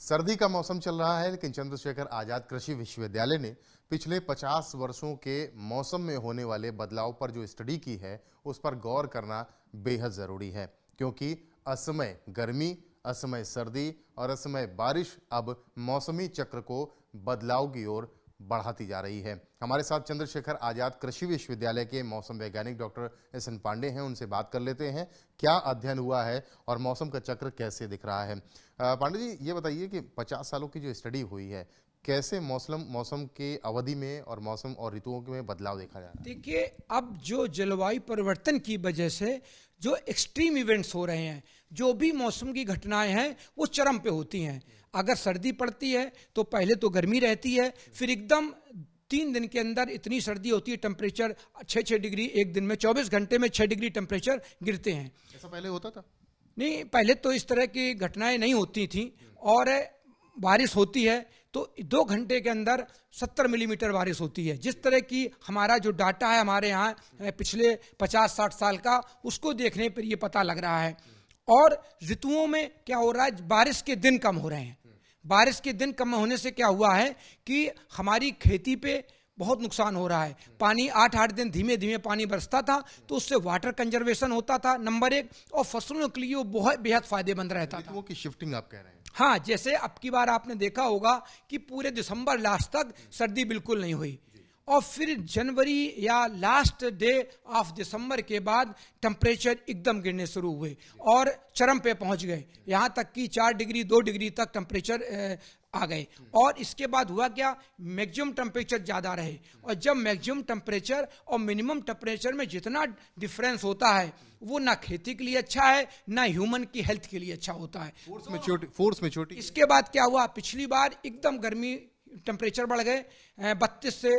सर्दी का मौसम चल रहा है लेकिन चंद्रशेखर आज़ाद कृषि विश्वविद्यालय ने पिछले 50 वर्षों के मौसम में होने वाले बदलाव पर जो स्टडी की है उस पर गौर करना बेहद ज़रूरी है क्योंकि असमय गर्मी असमय सर्दी और असमय बारिश अब मौसमी चक्र को बदलाव की ओर बढ़ाती जा रही है हमारे साथ चंद्रशेखर आज़ाद कृषि विश्वविद्यालय के मौसम वैज्ञानिक डॉक्टर एस एन पांडे हैं उनसे बात कर लेते हैं क्या अध्ययन हुआ है और मौसम का चक्र कैसे दिख रहा है पांडे जी ये बताइए कि पचास सालों की जो स्टडी हुई है कैसे मौसम मौसम के अवधि में और मौसम और ऋतुओं में बदलाव देखा जा रहा है देखिए अब जो जलवायु परिवर्तन की वजह से जो एक्सट्रीम इवेंट्स हो रहे हैं जो भी मौसम की घटनाएं हैं वो चरम पे होती हैं अगर सर्दी पड़ती है तो पहले तो गर्मी रहती है फिर एकदम तीन दिन के अंदर इतनी सर्दी होती है टेम्परेचर छः छः डिग्री एक दिन में चौबीस घंटे में छः डिग्री टेम्परेचर गिरते हैं ऐसा पहले होता था नहीं पहले तो इस तरह की घटनाएं नहीं होती थी और बारिश होती है तो दो घंटे के अंदर 70 मिलीमीटर बारिश होती है जिस तरह की हमारा जो डाटा है हमारे यहाँ पिछले 50-60 साल का उसको देखने पर ये पता लग रहा है और ऋतुओं में क्या हो रहा है बारिश के दिन कम हो रहे हैं बारिश के दिन कम होने से क्या हुआ है कि हमारी खेती पे बहुत नुकसान हो रहा है पानी आठ आठ दिन धीमे धीमे पानी बरसता था तो उससे वाटर कंजर्वेशन होता था नंबर एक और फसलों के लिए वो बहुत बेहद फायदेमंद रहता था की शिफ्टिंग आप कह रहे हैं हाँ जैसे अब की बार आपने देखा होगा कि पूरे दिसंबर लास्ट तक सर्दी बिल्कुल नहीं हुई और फिर जनवरी या लास्ट डे ऑफ दिसंबर के बाद टेम्परेचर एकदम गिरने शुरू हुए और चरम पे पहुंच गए यहाँ तक कि चार डिग्री दो डिग्री तक टेम्परेचर आ गए और इसके बाद हुआ क्या मैक्सिमम टेम्परेचर ज़्यादा रहे और जब मैक्सिमम टेम्परेचर और मिनिमम टेम्परेचर में जितना डिफरेंस होता है वो ना खेती के लिए अच्छा है ना ह्यूमन की हेल्थ के लिए अच्छा होता है फोर्स में छोटी इसके बाद क्या हुआ पिछली बार एकदम गर्मी टेम्परेचर बढ़ गए बत्तीस से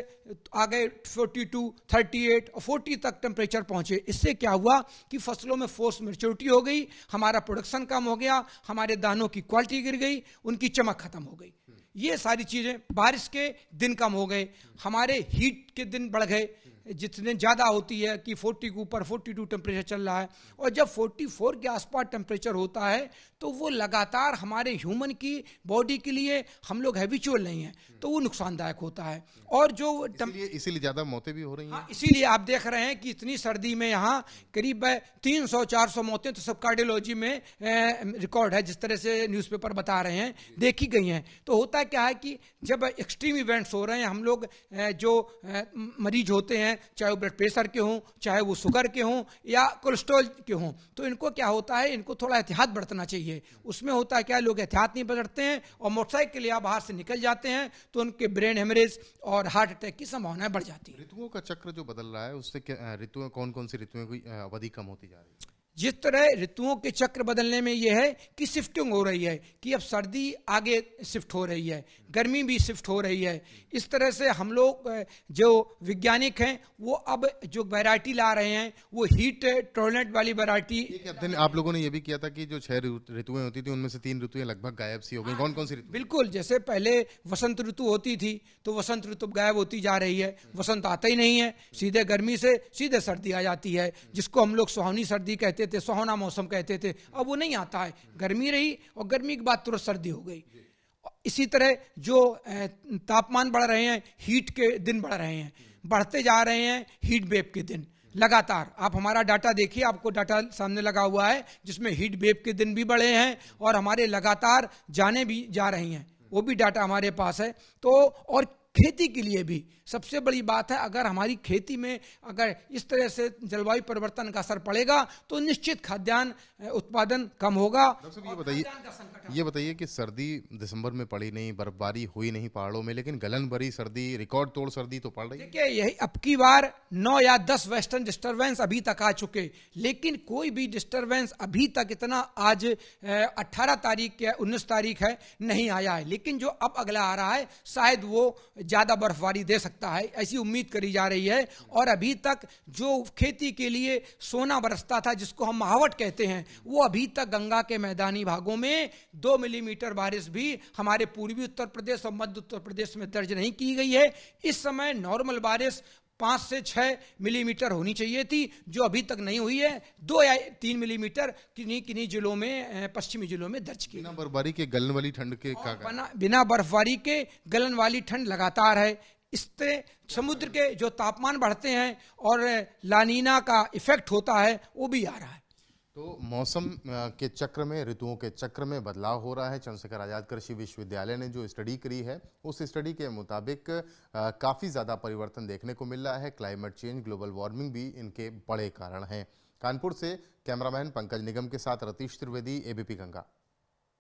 आ गए फोर्टी टू थर्टी एट और फोर्टी तक टेम्परेचर पहुंचे इससे क्या हुआ कि फसलों में फोर्स मेच्योरिटी हो गई हमारा प्रोडक्शन कम हो गया हमारे दानों की क्वालिटी गिर गई उनकी चमक खत्म हो गई ये सारी चीज़ें बारिश के दिन कम हो गए हमारे हीट के दिन बढ़ गए जितने ज़्यादा होती है कि 40 के ऊपर 42 टेम्परेचर चल रहा है और जब 44 के आसपास टेम्परेचर होता है तो वो लगातार हमारे ह्यूमन की बॉडी के लिए हम लोग हैविचुअल नहीं है तो वो नुकसानदायक होता है और जो इसीलिए ज़्यादा मौतें भी हो रही हैं हाँ, इसीलिए आप देख रहे हैं कि इतनी सर्दी में यहाँ करीब तीन सौ चार सौ मौतें तो सब कार्डियोलॉजी में रिकॉर्ड है जिस तरह से न्यूज़पेपर बता रहे हैं देखी गई हैं तो होता है क्या है कि जब एक्सट्रीम इवेंट्स हो रहे हैं हम लोग जो मरीज होते हैं चाहे वो ब्लड प्रेशर के हों चाहे वो शुगर के हों या कोलेस्ट्रॉल के हों तो इनको क्या होता है इनको थोड़ा एहतियात बरतना चाहिए उसमें होता है क्या लोग एहतियात नहीं बरतते हैं और मोटरसाइकिल के लिए बाहर से निकल जाते हैं तो उनके ब्रेन हेमरेज और हार्ट अटैक की संभावनाएं बढ़ जाती है ऋतुओं का चक्र जो बदल रहा है उससे ऋतुएं कौन कौन सी ऋतुएं की अवधि कम होती जा रही है जिस तरह ऋतुओं के चक्र बदलने में यह है कि शिफ्टिंग हो रही है कि अब सर्दी आगे शिफ्ट हो रही है गर्मी भी शिफ्ट हो रही है इस तरह से हम लोग जो वैज्ञानिक हैं वो अब जो वैरायटी ला रहे हैं वो हीट टॉयलेट वाली वैरायटी आप लोगों ने ये भी किया था कि जो छह ऋतुएं होती थी उनमें से तीन ऋतुएं लगभग गायब सी हो गई हाँ, कौन कौन सी बिल्कुल जैसे पहले वसंत ऋतु होती थी तो वसंत ऋतु गायब होती जा रही है वसंत आता ही नहीं है सीधे गर्मी से सीधे सर्दी आ जाती है जिसको हम लोग सुहावनी सर्दी कहते थे सुहावना मौसम कहते थे अब वो नहीं आता है गर्मी रही और गर्मी के बाद तुरंत सर्दी हो गई इसी तरह जो तापमान बढ़ रहे हैं हीट के दिन बढ़ रहे हैं बढ़ते जा रहे हैं हीट वेव के दिन लगातार आप हमारा डाटा देखिए आपको डाटा सामने लगा हुआ है जिसमें हीट वेव के दिन भी बढ़े हैं और हमारे लगातार जाने भी जा रहे हैं वो भी डाटा हमारे पास है तो और खेती के लिए भी सबसे बड़ी बात है अगर हमारी खेती में अगर इस तरह से जलवायु परिवर्तन का असर पड़ेगा तो निश्चित खाद्यान्न उत्पादन कम होगा ये बताइए ये बताइए कि सर्दी दिसंबर में पड़ी नहीं बर्फबारी हुई नहीं पहाड़ों में लेकिन गलन भरी सर्दी रिकॉर्ड तोड़ सर्दी तो पड़ रही देखिए यही अब की बार नौ या दस वेस्टर्न डिस्टर्बेंस अभी तक आ चुके लेकिन कोई भी डिस्टर्बेंस अभी तक इतना आज अट्ठारह तारीख या उन्नीस तारीख है नहीं आया है लेकिन जो अब अगला आ रहा है शायद वो ज़्यादा बर्फबारी दे सकता है ऐसी उम्मीद करी जा रही है और अभी तक जो खेती के लिए सोना बरसता था जिसको हम महावट कहते हैं वो अभी तक गंगा के मैदानी भागों में दो मिलीमीटर बारिश भी हमारे पूर्वी उत्तर प्रदेश और मध्य उत्तर प्रदेश में दर्ज नहीं की गई है इस समय नॉर्मल बारिश पाँच से छः मिलीमीटर होनी चाहिए थी जो अभी तक नहीं हुई है दो या तीन मिलीमीटर किन्हीं किन्हीं जिलों में पश्चिमी जिलों में दर्ज की बिना बर्फबारी के गलन वाली ठंड के बना, बिना बर्फबारी के गलन वाली ठंड लगातार है इससे समुद्र के जो तापमान बढ़ते हैं और लानीना का इफेक्ट होता है वो भी आ रहा है तो मौसम के चक्र में ऋतुओं के चक्र में बदलाव हो रहा है चंद्रशेखर आज़ाद कृषि विश्वविद्यालय ने जो स्टडी करी है उस स्टडी के मुताबिक काफ़ी ज़्यादा परिवर्तन देखने को मिल रहा है क्लाइमेट चेंज ग्लोबल वार्मिंग भी इनके बड़े कारण हैं कानपुर से कैमरामैन पंकज निगम के साथ रतीश त्रिवेदी एबीपी गंगा